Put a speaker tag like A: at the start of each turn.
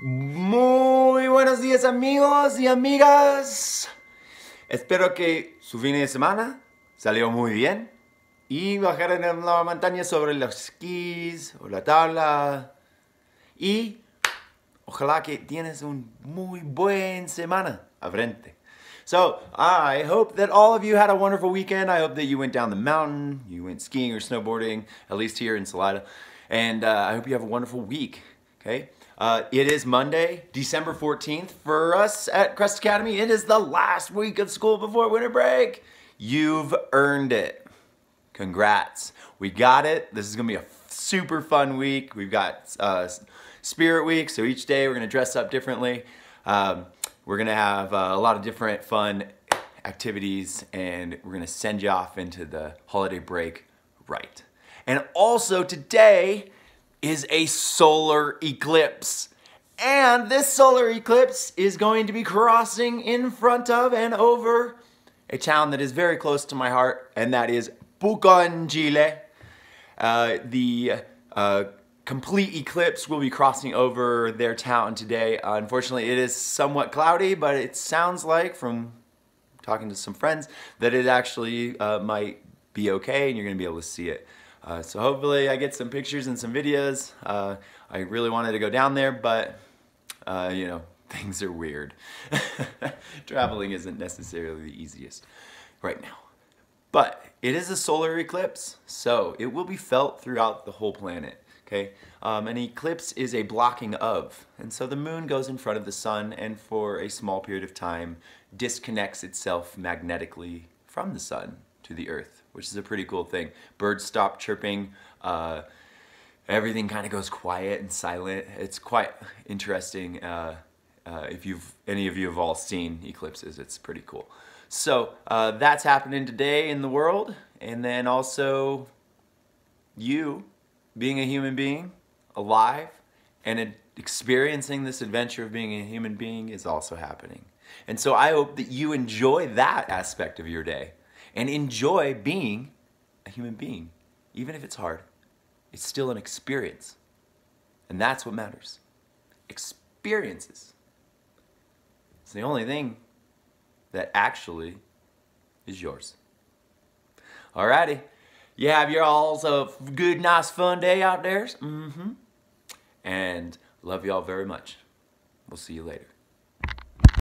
A: Muy buenos días amigos y amigas. Espero que su fin de semana salió muy bien y bajar en la montaña sobre los skis o la tabla. Y ojalá que tienes un muy buen semana a frente. So, I hope that all of you had a wonderful weekend. I hope that you went down the mountain, you went skiing or snowboarding, at least here in Salida. And uh, I hope you have a wonderful week, okay? Uh, it is Monday, December 14th for us at Crest Academy. It is the last week of school before winter break. You've earned it. Congrats. We got it. This is going to be a super fun week. We've got uh, Spirit Week, so each day we're going to dress up differently. Um, we're going to have uh, a lot of different fun activities and we're going to send you off into the holiday break right. And also today, is a solar eclipse. And this solar eclipse is going to be crossing in front of and over a town that is very close to my heart, and that is Pucón, Uh, the uh, complete eclipse will be crossing over their town today. Uh, unfortunately, it is somewhat cloudy, but it sounds like, from talking to some friends, that it actually uh, might be okay and you're going to be able to see it. Uh, so hopefully I get some pictures and some videos. Uh, I really wanted to go down there, but uh, you know, things are weird. Traveling isn't necessarily the easiest right now. But it is a solar eclipse, so it will be felt throughout the whole planet. Okay, um, an eclipse is a blocking of, and so the moon goes in front of the sun and for a small period of time disconnects itself magnetically from the sun to the earth which is a pretty cool thing. Birds stop chirping. Uh, everything kind of goes quiet and silent. It's quite interesting. Uh, uh, if you've any of you have all seen eclipses, it's pretty cool. So uh, that's happening today in the world, and then also you being a human being, alive, and experiencing this adventure of being a human being is also happening. And so I hope that you enjoy that aspect of your day and enjoy being a human being. Even if it's hard, it's still an experience. And that's what matters experiences. It's the only thing that actually is yours. Alrighty. You have your alls a good, nice, fun day out there. Mm-hmm. And love y'all very much. We'll see you later.